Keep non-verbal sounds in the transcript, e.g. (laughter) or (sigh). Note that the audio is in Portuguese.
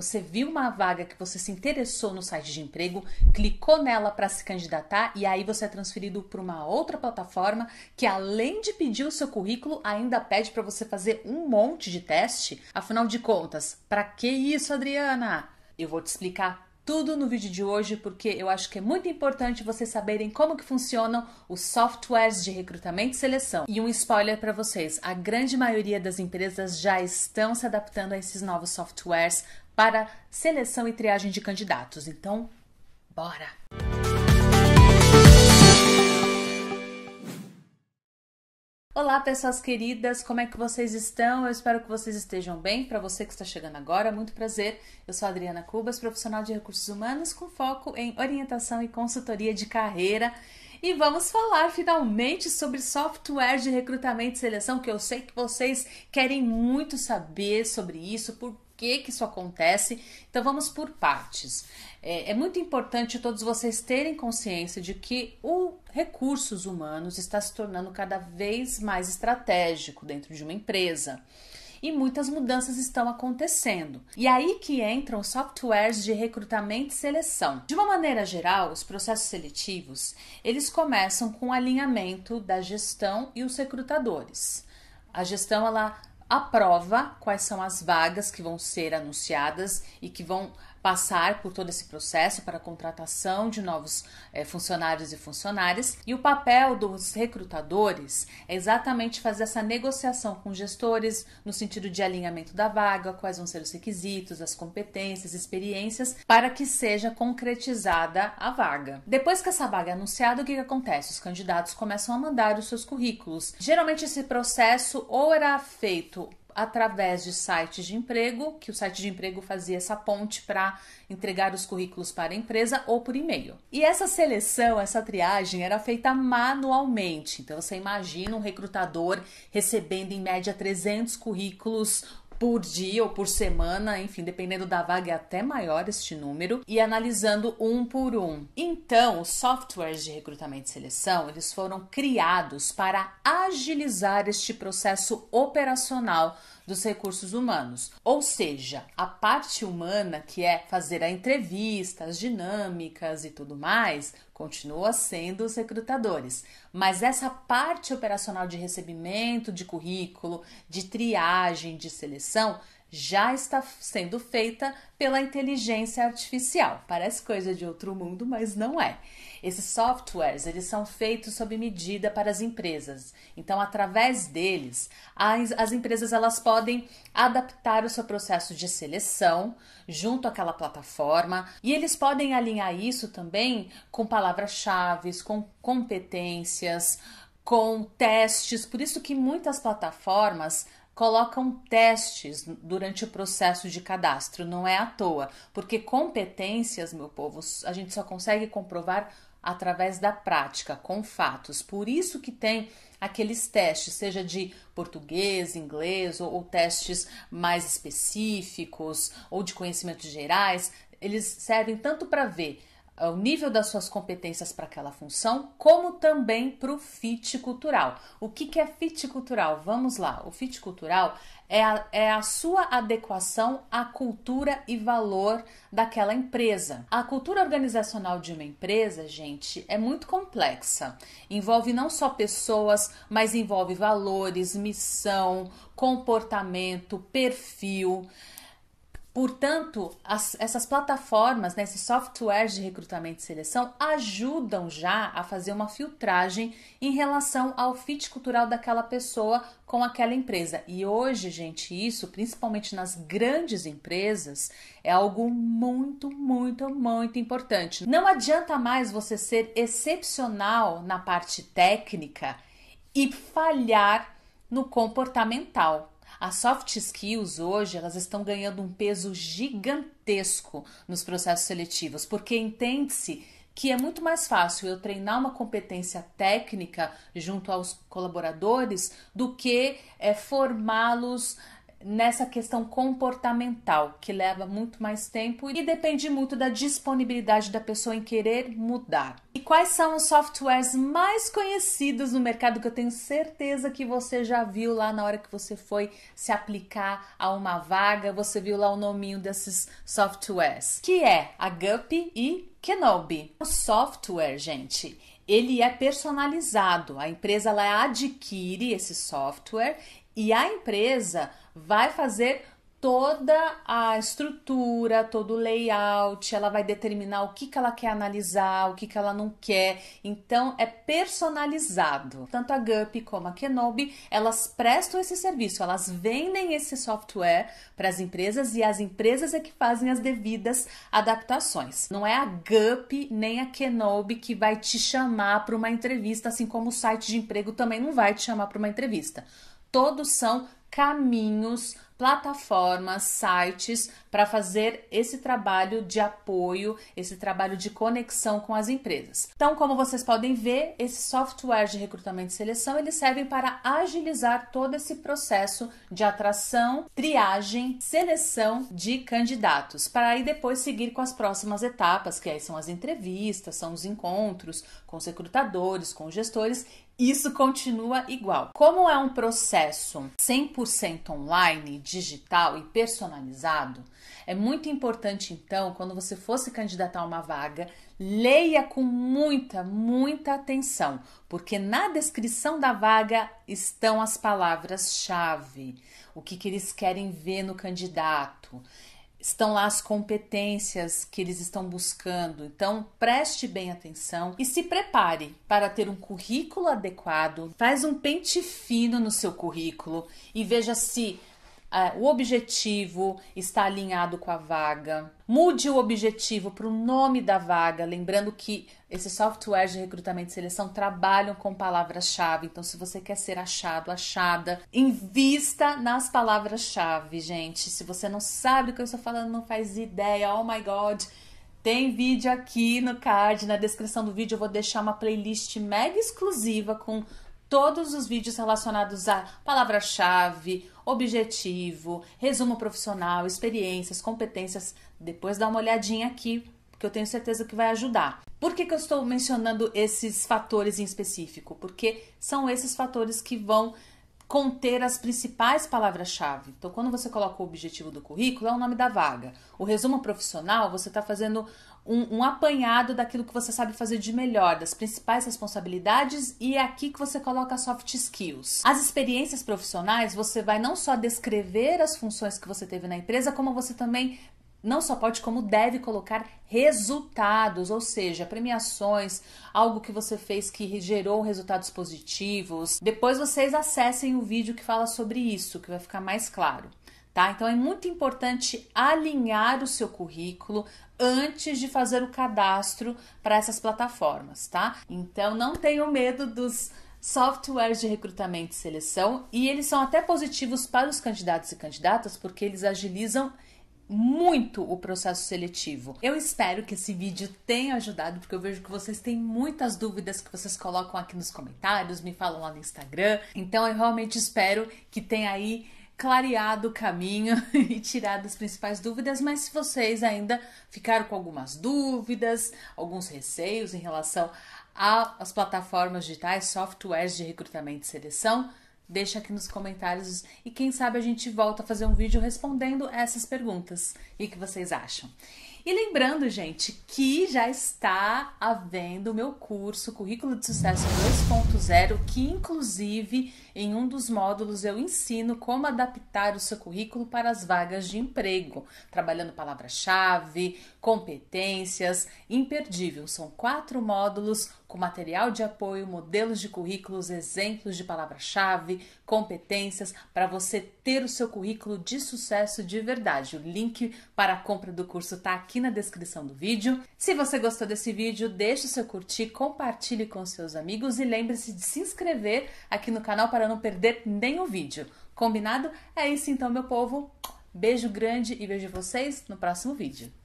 Você viu uma vaga que você se interessou no site de emprego, clicou nela para se candidatar e aí você é transferido para uma outra plataforma que, além de pedir o seu currículo, ainda pede para você fazer um monte de teste. Afinal de contas, para que isso, Adriana? Eu vou te explicar tudo no vídeo de hoje porque eu acho que é muito importante vocês saberem como que funcionam os softwares de recrutamento e seleção. E um spoiler para vocês, a grande maioria das empresas já estão se adaptando a esses novos softwares para seleção e triagem de candidatos. Então, bora! Olá, pessoas queridas, como é que vocês estão? Eu espero que vocês estejam bem. Para você que está chegando agora, muito prazer. Eu sou Adriana Cubas, profissional de recursos humanos com foco em orientação e consultoria de carreira. E vamos falar finalmente sobre software de recrutamento e seleção, que eu sei que vocês querem muito saber sobre isso por que, que isso acontece. Então vamos por partes. É, é muito importante todos vocês terem consciência de que o recursos humanos está se tornando cada vez mais estratégico dentro de uma empresa e muitas mudanças estão acontecendo. E aí que entram softwares de recrutamento e seleção. De uma maneira geral, os processos seletivos, eles começam com o alinhamento da gestão e os recrutadores. A gestão ela aprova quais são as vagas que vão ser anunciadas e que vão passar por todo esse processo para a contratação de novos é, funcionários e funcionárias. E o papel dos recrutadores é exatamente fazer essa negociação com gestores no sentido de alinhamento da vaga, quais vão ser os requisitos, as competências, experiências, para que seja concretizada a vaga. Depois que essa vaga é anunciada, o que, que acontece? Os candidatos começam a mandar os seus currículos. Geralmente esse processo ou era feito através de sites de emprego, que o site de emprego fazia essa ponte para entregar os currículos para a empresa ou por e-mail. E essa seleção, essa triagem era feita manualmente. Então você imagina um recrutador recebendo em média 300 currículos por dia ou por semana, enfim, dependendo da vaga é até maior este número, e analisando um por um. Então, os softwares de recrutamento e seleção, eles foram criados para agilizar este processo operacional dos recursos humanos, ou seja, a parte humana que é fazer a entrevista, as dinâmicas e tudo mais, continua sendo os recrutadores, mas essa parte operacional de recebimento de currículo, de triagem, de seleção, já está sendo feita pela inteligência artificial. Parece coisa de outro mundo, mas não é. Esses softwares, eles são feitos sob medida para as empresas. Então, através deles, as, as empresas elas podem adaptar o seu processo de seleção junto àquela plataforma e eles podem alinhar isso também com palavras-chave, com competências, com testes. Por isso que muitas plataformas colocam testes durante o processo de cadastro, não é à toa, porque competências, meu povo, a gente só consegue comprovar através da prática, com fatos. Por isso que tem aqueles testes, seja de português, inglês ou, ou testes mais específicos ou de conhecimentos gerais, eles servem tanto para ver eh, o nível das suas competências para aquela função, como também para o fit cultural. O que, que é fit cultural? Vamos lá, o fit cultural é a, é a sua adequação à cultura e valor daquela empresa. A cultura organizacional de uma empresa, gente, é muito complexa. Envolve não só pessoas, mas envolve valores, missão, comportamento, perfil. Portanto, as, essas plataformas, né, esses softwares de recrutamento e seleção ajudam já a fazer uma filtragem em relação ao fit cultural daquela pessoa com aquela empresa. E hoje, gente, isso, principalmente nas grandes empresas, é algo muito, muito, muito importante. Não adianta mais você ser excepcional na parte técnica e falhar no comportamental. As soft skills hoje, elas estão ganhando um peso gigantesco nos processos seletivos, porque entende-se que é muito mais fácil eu treinar uma competência técnica junto aos colaboradores do que é, formá-los nessa questão comportamental, que leva muito mais tempo e depende muito da disponibilidade da pessoa em querer mudar. E quais são os softwares mais conhecidos no mercado que eu tenho certeza que você já viu lá na hora que você foi se aplicar a uma vaga, você viu lá o nominho desses softwares, que é a Guppy e Kenobi. O software, gente, ele é personalizado. A empresa ela adquire esse software e a empresa vai fazer toda a estrutura, todo o layout, ela vai determinar o que, que ela quer analisar, o que, que ela não quer. Então é personalizado. Tanto a GUP como a Kenobi, elas prestam esse serviço, elas vendem esse software para as empresas e as empresas é que fazem as devidas adaptações. Não é a GUP nem a Kenobi que vai te chamar para uma entrevista, assim como o site de emprego também não vai te chamar para uma entrevista. Todos são caminhos, plataformas, sites para fazer esse trabalho de apoio, esse trabalho de conexão com as empresas. Então, como vocês podem ver, esses softwares de recrutamento e seleção, eles servem para agilizar todo esse processo de atração, triagem, seleção de candidatos, para aí depois seguir com as próximas etapas, que aí são as entrevistas, são os encontros com os recrutadores, com os gestores isso continua igual. Como é um processo 100% online, digital e personalizado, é muito importante então, quando você for se candidatar a uma vaga, leia com muita, muita atenção, porque na descrição da vaga estão as palavras-chave, o que, que eles querem ver no candidato estão lá as competências que eles estão buscando. Então, preste bem atenção e se prepare para ter um currículo adequado. Faz um pente fino no seu currículo e veja se é, o objetivo está alinhado com a vaga. Mude o objetivo para o nome da vaga, lembrando que esses softwares de recrutamento e seleção trabalham com palavras-chave. Então, se você quer ser achado, achada, invista nas palavras-chave, gente. Se você não sabe o que eu estou falando, não faz ideia. Oh my God! Tem vídeo aqui no card, na descrição do vídeo eu vou deixar uma playlist mega exclusiva com todos os vídeos relacionados a palavra-chave, objetivo, resumo profissional, experiências, competências. Depois dá uma olhadinha aqui, que eu tenho certeza que vai ajudar. Por que, que eu estou mencionando esses fatores em específico? Porque são esses fatores que vão conter as principais palavras-chave. Então, quando você coloca o objetivo do currículo, é o nome da vaga. O resumo profissional, você está fazendo um, um, apanhado daquilo que você sabe fazer de melhor, das principais responsabilidades e é aqui que você coloca soft skills. As experiências profissionais, você vai não só descrever as funções que você teve na empresa, como você também não só pode, como deve colocar resultados, ou seja, premiações, algo que você fez que gerou resultados positivos. Depois vocês acessem o vídeo que fala sobre isso, que vai ficar mais claro. Tá? Então é muito importante alinhar o seu currículo, antes de fazer o cadastro para essas plataformas, tá? Então não tenham medo dos softwares de recrutamento e seleção e eles são até positivos para os candidatos e candidatas porque eles agilizam muito o processo seletivo. Eu espero que esse vídeo tenha ajudado, porque eu vejo que vocês têm muitas dúvidas que vocês colocam aqui nos comentários, me falam lá no Instagram. Então eu realmente espero que tenha aí clareado o caminho (laughs) e tirado as principais dúvidas, mas se vocês ainda ficaram com algumas dúvidas, alguns receios em relação às plataformas digitais, softwares de recrutamento e seleção, deixa aqui nos comentários e quem sabe a gente volta a fazer um vídeo respondendo essas perguntas e o que vocês acham. E lembrando, gente, que já está havendo o meu curso Currículo de Sucesso 2.0, que inclusive em um dos módulos eu ensino como adaptar o seu currículo para as vagas de emprego, trabalhando palavra-chave, competências, imperdível. São quatro módulos com material de apoio, modelos de currículos, exemplos de palavra-chave, competências para você ter o seu currículo de sucesso de verdade. O link para a compra do curso está aqui na descrição do vídeo. Se você gostou desse vídeo, deixe o seu curtir, compartilhe com seus amigos e lembre-se de se inscrever aqui no canal para para não perder nenhum vídeo. Combinado? É isso então, meu povo. Beijo grande e vejo vocês no próximo vídeo.